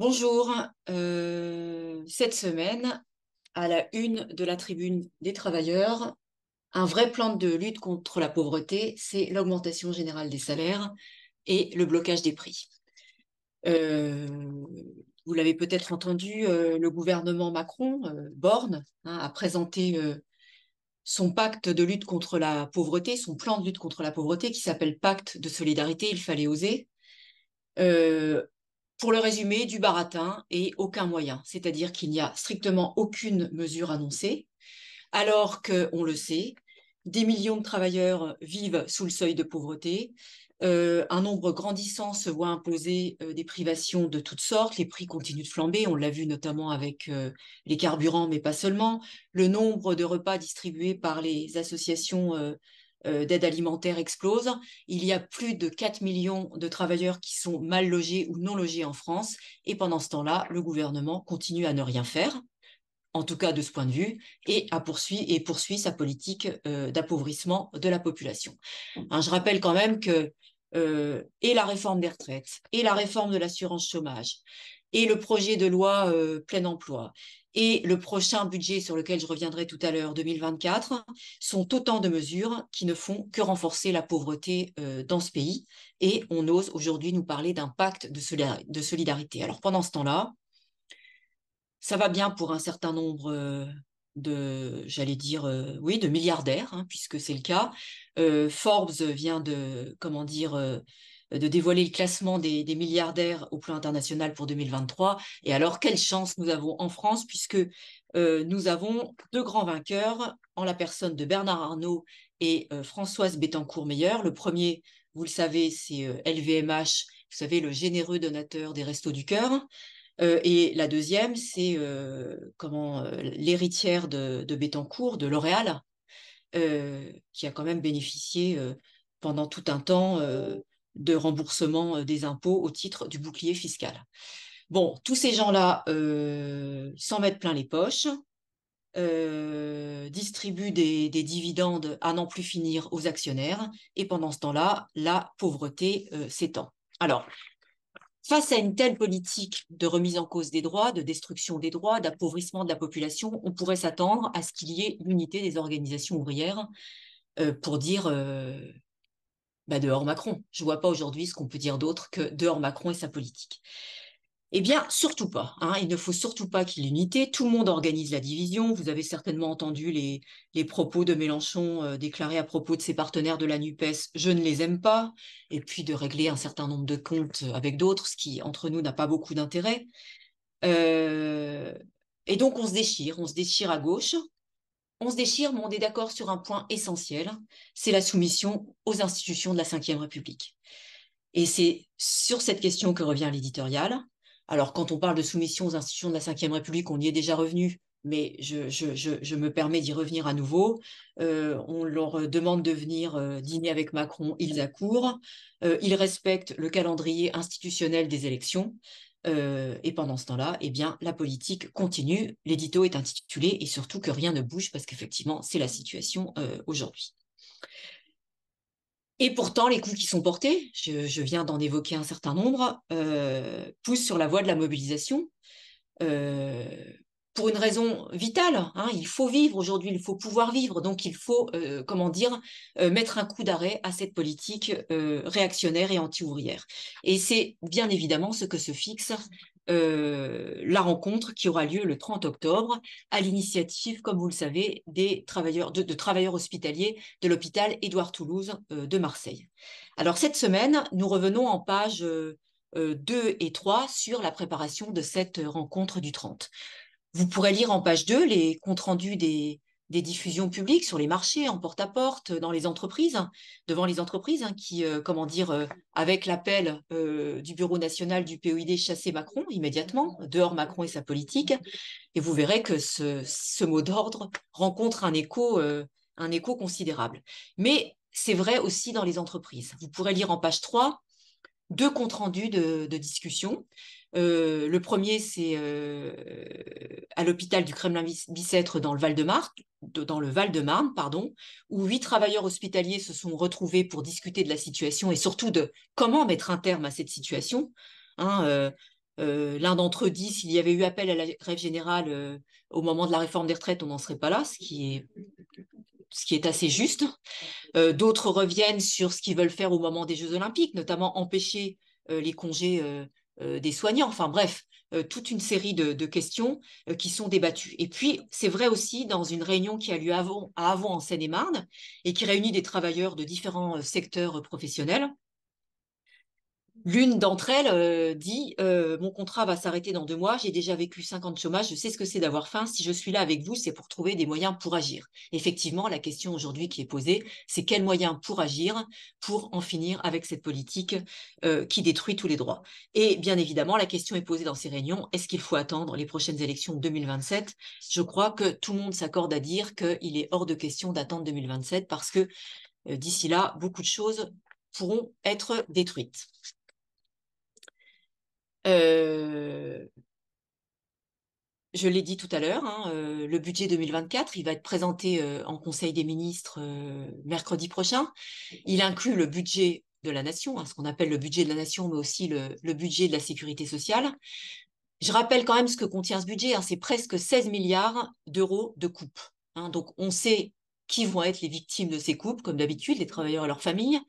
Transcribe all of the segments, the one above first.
Bonjour. Euh, cette semaine, à la une de la tribune des travailleurs, un vrai plan de lutte contre la pauvreté, c'est l'augmentation générale des salaires et le blocage des prix. Euh, vous l'avez peut-être entendu, euh, le gouvernement Macron, Borne, hein, a présenté son pacte de lutte contre la pauvreté, son plan de lutte contre la pauvreté qui s'appelle Pacte de solidarité, il fallait oser. Pour le résumé, du baratin et aucun moyen, c'est-à-dire qu'il n'y a strictement aucune mesure annoncée, alors que, on le sait, des millions de travailleurs vivent sous le seuil de pauvreté, euh, un nombre grandissant se voit imposer euh, des privations de toutes sortes, les prix continuent de flamber, on l'a vu notamment avec euh, les carburants, mais pas seulement, le nombre de repas distribués par les associations euh, d'aide alimentaire explose. Il y a plus de 4 millions de travailleurs qui sont mal logés ou non logés en France. Et pendant ce temps-là, le gouvernement continue à ne rien faire, en tout cas de ce point de vue, et, poursuit, et poursuit sa politique euh, d'appauvrissement de la population. Hein, je rappelle quand même que euh, et la réforme des retraites, et la réforme de l'assurance chômage, et le projet de loi plein emploi, et le prochain budget sur lequel je reviendrai tout à l'heure, 2024, sont autant de mesures qui ne font que renforcer la pauvreté euh, dans ce pays. Et on ose aujourd'hui nous parler d'un pacte de, solidarité. Alors pendant ce temps-là, ça va bien pour un certain nombre euh, de, j'allais dire, euh, oui, de milliardaires, hein, puisque c'est le cas. Forbes vient de, comment dire, euh, de dévoiler le classement des, milliardaires au plan international pour 2023. Et alors, quelle chance nous avons en France, puisque euh, nous avons deux grands vainqueurs en la personne de Bernard Arnault et euh, Françoise Bettencourt-Meyer. Le premier, vous le savez, c'est LVMH, vous savez, le généreux donateur des Restos du Cœur. et la deuxième, c'est comment l'héritière de, de Bettencourt, de L'Oréal, qui a quand même bénéficié pendant tout un temps de remboursement euh, des impôts au titre du bouclier fiscal. Bon, tous ces gens-là euh, s'en mettent plein les poches, euh, distribuent des, dividendes à n'en plus finir aux actionnaires, et pendant ce temps-là, la pauvreté s'étend. Alors, face à une telle politique de remise en cause des droits, de destruction des droits, d'appauvrissement de la population, on pourrait s'attendre à ce qu'il y ait l'unité des organisations ouvrières pour dire bah, dehors Macron. Je ne vois pas aujourd'hui ce qu'on peut dire d'autre que dehors Macron et sa politique. Eh bien, surtout pas. Hein. Il ne faut surtout pas qu'il y Tout le monde organise la division. Vous avez certainement entendu les, propos de Mélenchon euh, déclarés à propos de ses partenaires de la NUPES Je ne les aime pas. Et puis de régler un certain nombre de comptes avec d'autres, ce qui, entre nous, n'a pas beaucoup d'intérêt. Euh, et donc, on se déchire. On se déchire à gauche on se déchire, mais on est d'accord sur un point essentiel, c'est la soumission aux institutions de la Ve République. Et c'est sur cette question que revient l'éditorial. Alors, quand on parle de soumission aux institutions de la Ve République, on y est déjà revenu, mais je, me permets d'y revenir à nouveau. Euh, on leur demande de venir euh, dîner avec Macron, ils accourent. Euh, ils respectent le calendrier institutionnel des élections. Euh, et pendant ce temps-là, eh bien, la politique continue. L'édito est intitulé et surtout que rien ne bouge parce qu'effectivement, c'est la situation euh, aujourd'hui. Et pourtant, les coups qui sont portés, je, viens d'en évoquer un certain nombre, euh, poussent sur la voie de la mobilisation pour une raison vitale. Hein, il faut vivre aujourd'hui, il faut pouvoir vivre. Donc il faut, euh, comment dire, euh, mettre un coup d'arrêt à cette politique euh, réactionnaire et anti-ouvrière. Et c'est bien évidemment ce que se fixe la rencontre qui aura lieu le 30 octobre à l'initiative, comme vous le savez, des travailleurs, de, travailleurs hospitaliers de l'hôpital Édouard Toulouse de Marseille. Alors cette semaine, nous revenons en page 2 et 3 sur la préparation de cette rencontre du 30. Vous pourrez lire en page 2 les comptes rendus des, diffusions publiques sur les marchés, en porte-à-porte, dans les entreprises, devant les entreprises, hein, qui, euh, comment dire, euh, avec l'appel euh, du Bureau national du POID, chasser Macron immédiatement, dehors Macron et sa politique. Et vous verrez que ce, mot d'ordre rencontre un écho, considérable. Mais c'est vrai aussi dans les entreprises. Vous pourrez lire en page 3 deux comptes rendus de, de discussion euh, le premier, c'est euh, à l'hôpital du Kremlin-Bicêtre dans le Val-de-Marne, val pardon, où huit travailleurs hospitaliers se sont retrouvés pour discuter de la situation et surtout de comment mettre un terme à cette situation. Hein, euh, l'un d'entre eux dit s'il y avait eu appel à la grève générale au moment de la réforme des retraites, on n'en serait pas là, ce qui est, ce qui est assez juste. D'autres reviennent sur ce qu'ils veulent faire au moment des Jeux olympiques, notamment empêcher les congés euh, des soignants, enfin bref, euh, toute une série de, questions euh, qui sont débattues. Et puis, c'est vrai aussi dans une réunion qui a lieu avant à Avon en Seine-et-Marne, et qui réunit des travailleurs de différents secteurs professionnels, L'une d'entre elles euh, dit euh, Mon contrat va s'arrêter dans deux mois, j'ai déjà vécu cinq ans de chômage, je sais ce que c'est d'avoir faim. Si je suis là avec vous, c'est pour trouver des moyens pour agir. Effectivement, la question aujourd'hui qui est posée, c'est quels moyens pour agir pour en finir avec cette politique euh, qui détruit tous les droits. Et bien évidemment, la question est posée dans ces réunions est-ce qu'il faut attendre les prochaines élections de 2027 Je crois que tout le monde s'accorde à dire qu'il est hors de question d'attendre 2027 parce que d'ici là, beaucoup de choses pourront être détruites je l'ai dit tout à l'heure, hein, le budget 2024, il va être présenté en Conseil des ministres mercredi prochain. Il inclut le budget de la nation, hein, ce qu'on appelle le budget de la nation, mais aussi le, budget de la sécurité sociale. Je rappelle quand même ce que contient ce budget, hein, c'est presque 16 milliards d'euros de coupes. donc on sait qui vont être les victimes de ces coupes, comme d'habitude, les travailleurs et leurs familles.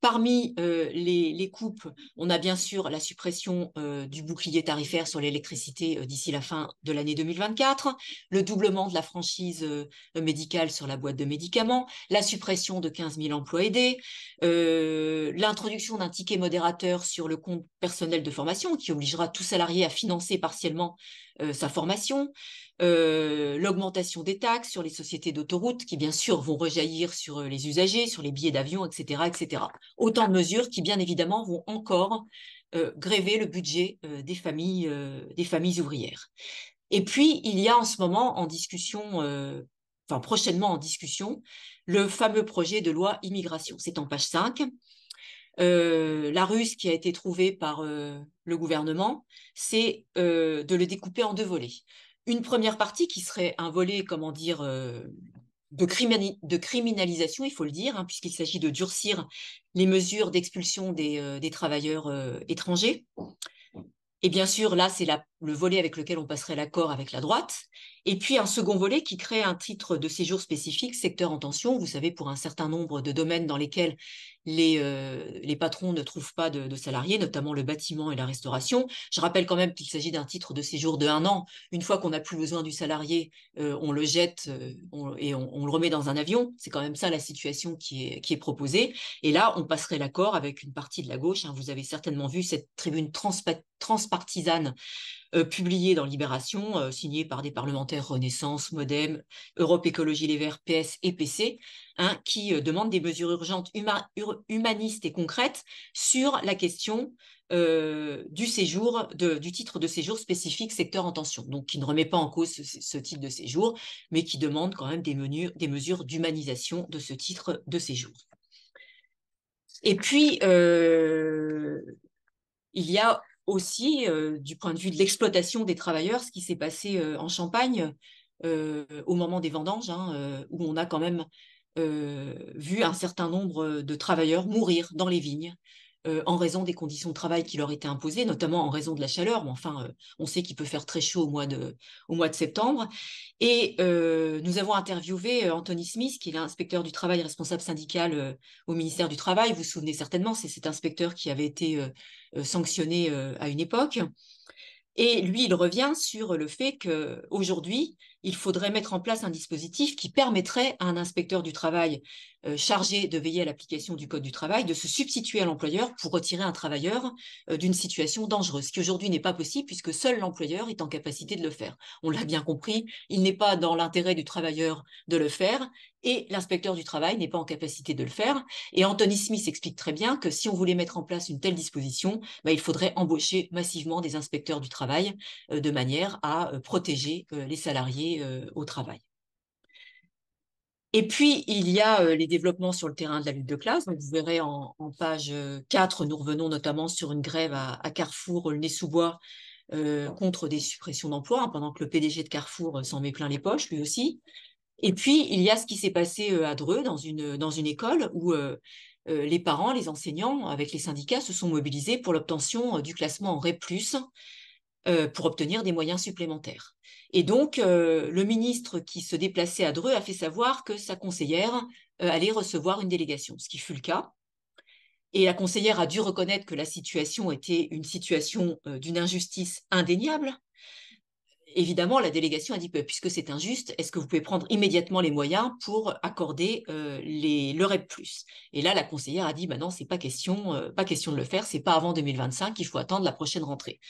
Parmi euh, les, coupes, on a bien sûr la suppression euh, du bouclier tarifaire sur l'électricité euh, d'ici la fin de l'année 2024, le doublement de la franchise médicale sur la boîte de médicaments, la suppression de 15 000 emplois aidés, l'introduction d'un ticket modérateur sur le compte personnel de formation qui obligera tout salarié à financer partiellement euh, sa formation, euh, l'augmentation des taxes sur les sociétés d'autoroutes qui, bien sûr, vont rejaillir sur euh, les usagers, sur les billets d'avion, etc., etc. Autant de mesures qui, bien évidemment, vont encore gréver le budget des, familles, des familles ouvrières. Et puis, il y a en ce moment en discussion, enfin prochainement en discussion, le fameux projet de loi immigration. C'est en page 5. Euh, la ruse qui a été trouvée par euh, le gouvernement, c'est euh, de le découper en deux volets. Une première partie qui serait un volet, comment dire, de, criminalisation, il faut le dire, hein, puisqu'il s'agit de durcir les mesures d'expulsion des, travailleurs étrangers. Et bien sûr, là, c'est la le volet avec lequel on passerait l'accord avec la droite, et puis un second volet qui crée un titre de séjour spécifique, secteur en tension, vous savez, pour un certain nombre de domaines dans lesquels les, euh, les patrons ne trouvent pas de, salariés, notamment le bâtiment et la restauration. Je rappelle quand même qu'il s'agit d'un titre de séjour de un an. Une fois qu'on n'a plus besoin du salarié, euh, on le jette euh, et on, le remet dans un avion. C'est quand même ça la situation qui est, qui est proposée. Et là, on passerait l'accord avec une partie de la gauche. Hein. Vous avez certainement vu cette tribune transpartisane euh, publié dans Libération, euh, signé par des parlementaires Renaissance, Modem, Europe Écologie Les Verts, PS et PC, hein, qui euh, demandent des mesures urgentes, humanistes et concrètes sur la question du séjour, du titre de séjour spécifique secteur en tension, donc qui ne remet pas en cause ce, titre de séjour, mais qui demande quand même des, mesures d'humanisation de ce titre de séjour. Et puis, il y a aussi euh, du point de vue de l'exploitation des travailleurs, ce qui s'est passé euh, en Champagne euh, au moment des vendanges, hein, où on a quand même vu un certain nombre de travailleurs mourir dans les vignes euh, en raison des conditions de travail qui leur étaient imposées, notamment en raison de la chaleur. Mais enfin, euh, on sait qu'il peut faire très chaud au mois de, septembre. Et euh, nous avons interviewé Anthony Smith, qui est l'inspecteur du travail responsable syndical au ministère du Travail. Vous vous souvenez certainement, c'est cet inspecteur qui avait été sanctionné à une époque. Et lui, il revient sur le fait qu'aujourd'hui, il faudrait mettre en place un dispositif qui permettrait à un inspecteur du travail euh, chargé de veiller à l'application du Code du travail de se substituer à l'employeur pour retirer un travailleur euh, d'une situation dangereuse, ce qui aujourd'hui n'est pas possible puisque seul l'employeur est en capacité de le faire. On l'a bien compris, il n'est pas dans l'intérêt du travailleur de le faire et l'inspecteur du travail n'est pas en capacité de le faire. Et Anthony Smith explique très bien que si on voulait mettre en place une telle disposition, bah, il faudrait embaucher massivement des inspecteurs du travail euh, de manière à protéger les salariés euh, au travail. Et puis, il y a euh, les développements sur le terrain de la lutte de classe. Donc, vous verrez en, page 4, euh, nous revenons notamment sur une grève à, Carrefour, le nez sous bois, contre des suppressions d'emplois, hein, pendant que le PDG de Carrefour s'en met plein les poches, lui aussi. Et puis, il y a ce qui s'est passé à Dreux, dans une, dans une école, où les parents, les enseignants, avec les syndicats, se sont mobilisés pour l'obtention du classement en REP+, euh, pour obtenir des moyens supplémentaires. Et donc, euh, le ministre qui se déplaçait à Dreux a fait savoir que sa conseillère euh, allait recevoir une délégation, ce qui fut le cas. Et la conseillère a dû reconnaître que la situation était une situation d'une injustice indéniable, évidemment, la délégation a dit bah, puisque c'est injuste, est-ce que vous pouvez prendre immédiatement les moyens pour accorder euh, les, le REP+. Et là, la conseillère a dit maintenant bah, non, c'est pas question, euh, pas question de le faire, c'est pas avant 2025, il faut attendre la prochaine rentrée.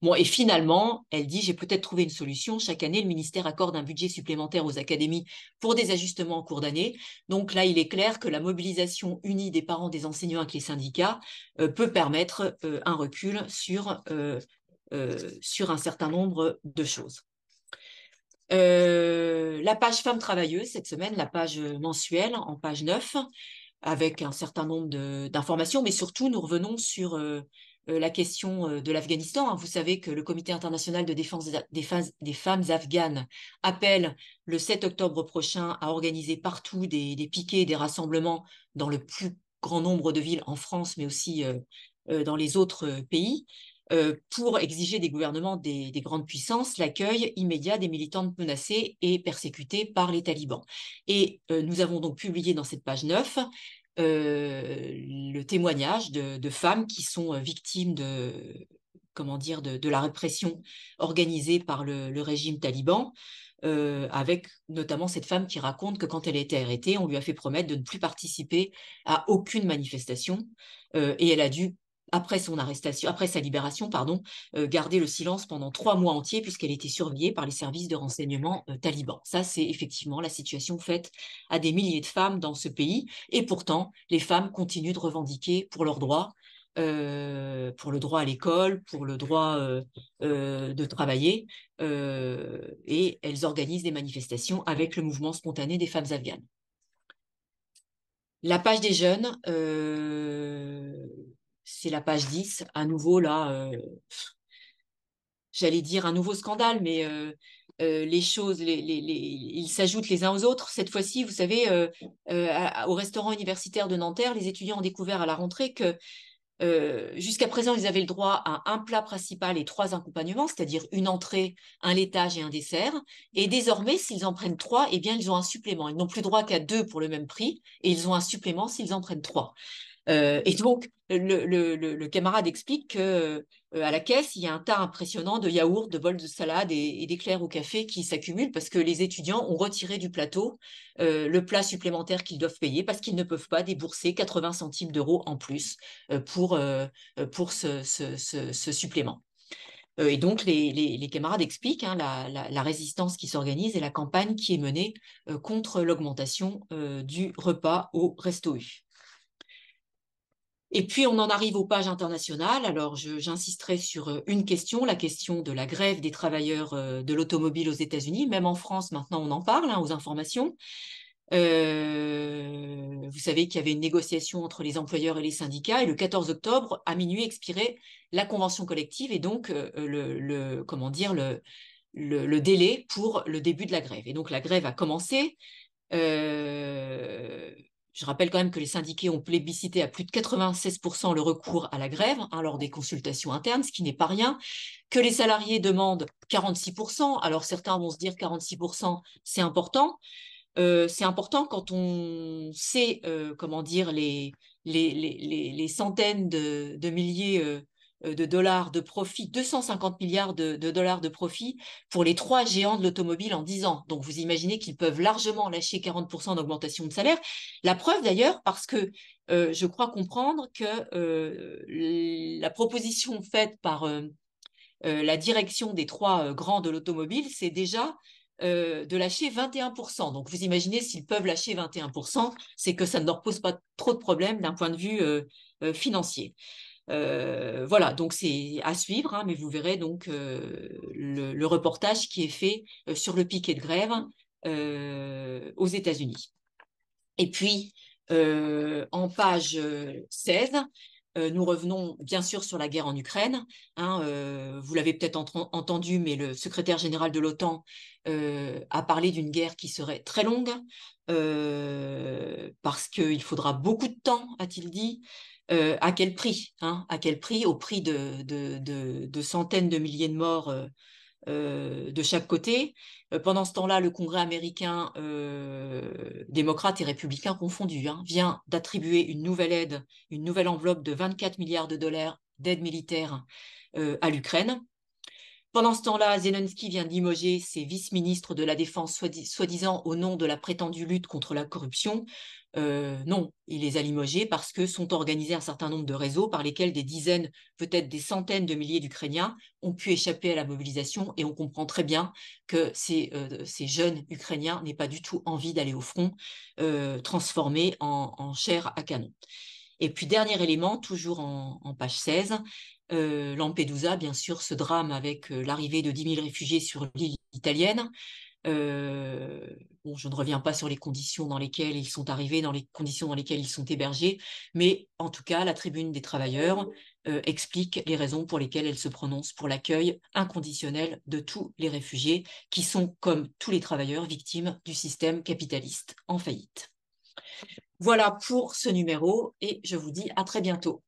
Bon, et finalement, elle dit j'ai peut-être trouvé une solution. Chaque année, le ministère accorde un budget supplémentaire aux académies pour des ajustements en cours d'année. Donc là, il est clair que la mobilisation unie des parents, des enseignants avec les syndicats euh, peut permettre un recul sur euh, sur un certain nombre de choses. Euh, la page Femmes travailleuses, cette semaine, la page mensuelle en page 9, avec un certain nombre d'informations, mais surtout nous revenons sur euh, la question de l'Afghanistan. Hein. Vous savez que le Comité international de défense des, femmes afghanes appelle le 7 octobre prochain à organiser partout des, piquets, des rassemblements dans le plus grand nombre de villes en France, mais aussi dans les autres pays. Euh, pour exiger des gouvernements des, grandes puissances l'accueil immédiat des militantes menacées et persécutées par les talibans. Et euh, nous avons donc publié dans cette page 9 euh, le témoignage de, femmes qui sont victimes de comment dire de, la répression organisée par le, régime taliban, avec notamment cette femme qui raconte que quand elle a été arrêtée, on lui a fait promettre de ne plus participer à aucune manifestation, et elle a dû après son arrestation, après sa libération, pardon, euh, garder le silence pendant trois mois entiers puisqu'elle était surveillée par les services de renseignement euh, talibans. Ça, c'est effectivement la situation faite à des milliers de femmes dans ce pays. Et pourtant, les femmes continuent de revendiquer pour leurs droits, euh, pour le droit à l'école, pour le droit de travailler. et elles organisent des manifestations avec le mouvement spontané des femmes afghanes. La page des jeunes c'est la page 10, à nouveau là, euh, j'allais dire un nouveau scandale, mais euh, euh, les choses, ils s'ajoutent les uns aux autres. Cette fois-ci, vous savez, au restaurant universitaire de Nanterre, les étudiants ont découvert à la rentrée que jusqu'à présent, ils avaient le droit à un plat principal et trois accompagnements, c'est-à-dire une entrée, un laitage et un dessert. Et désormais, s'ils en prennent trois, eh bien, ils ont un supplément. Ils n'ont plus droit qu'à deux pour le même prix, et ils ont un supplément s'ils en prennent trois. Euh, et donc, le, camarade explique qu'à euh, à la caisse, il y a un tas impressionnant de yaourts, de bols de salade et, d'éclairs au café qui s'accumulent parce que les étudiants ont retiré du plateau euh, le plat supplémentaire qu'ils doivent payer parce qu'ils ne peuvent pas débourser 80 centimes d'euros en plus pour, ce, supplément. Et donc, les, camarades expliquent hein, la, résistance qui s'organise et la campagne qui est menée contre l'augmentation du repas au resto U. Et puis, on en arrive aux pages internationales. Alors, j'insisterai sur euh, une question, la question de la grève des travailleurs euh, de l'automobile aux États-Unis. Même en France, maintenant, on en parle hein, aux informations. Euh, vous savez qu'il y avait une négociation entre les employeurs et les syndicats, et le 14 octobre, à minuit, expirait la convention collective et donc le, comment dire, le, le, délai pour le début de la grève. Et donc, la grève a commencé. Je rappelle quand même que les syndiqués ont plébiscité à plus de 96% le recours à la grève hein, lors des consultations internes, ce qui n'est pas rien, que les salariés demandent 46%, alors certains vont se dire 46%, c'est important. Euh, c'est important quand on sait, euh, comment dire, les, centaines de milliers euh, euh, de dollars de profit, 250 milliards de, dollars de profit pour les trois géants de l'automobile en 10 ans. Donc vous imaginez qu'ils peuvent largement lâcher 40% d'augmentation de salaire. La preuve d'ailleurs, parce que euh, je crois comprendre que euh, la proposition faite par la direction des trois grands de l'automobile, c'est déjà de lâcher 21%. Donc vous imaginez s'ils peuvent lâcher 21%, c'est que ça ne leur pose pas trop de problèmes d'un point de vue financier. Euh, voilà, donc c'est à suivre, hein, mais vous verrez donc euh, le, reportage qui est fait euh, sur le piquet de grève aux États-Unis. Et puis, en page 16, nous revenons bien sûr sur la guerre en Ukraine. Hein, vous l'avez peut-être entendu, mais le secrétaire général de l'OTAN a parlé d'une guerre qui serait très longue, parce qu'il faudra beaucoup de temps, a-t-il dit, euh, à quel prix hein, À quel prix Au prix de, centaines de milliers de morts euh, euh, de chaque côté. pendant ce temps-là, le Congrès américain, démocrate et républicain confondus, hein, vient d'attribuer une nouvelle aide, une nouvelle enveloppe de 24 milliards de dollars d'aide militaire à l'Ukraine. Pendant ce temps-là, Zelensky vient limoger ses vice-ministres de la Défense, soi-disant au nom de la prétendue lutte contre la corruption. Euh, non, il les a limogés parce que sont organisés un certain nombre de réseaux par lesquels des dizaines, peut-être des centaines de milliers d'Ukrainiens ont pu échapper à la mobilisation et on comprend très bien que ces, euh, jeunes Ukrainiens n'aient pas du tout envie d'aller au front, euh, transformés en, chair à canon. Et puis, dernier élément, toujours en, en page 16, euh, Lampedusa, bien sûr, ce drame avec euh, l'arrivée de 10 000 réfugiés sur l'île italienne. Euh, bon, je ne reviens pas sur les conditions dans lesquelles ils sont arrivés, dans les conditions dans lesquelles ils sont hébergés, mais en tout cas, la tribune des travailleurs explique les raisons pour lesquelles elle se prononce pour l'accueil inconditionnel de tous les réfugiés qui sont, comme tous les travailleurs, victimes du système capitaliste en faillite. Voilà pour ce numéro et je vous dis à très bientôt.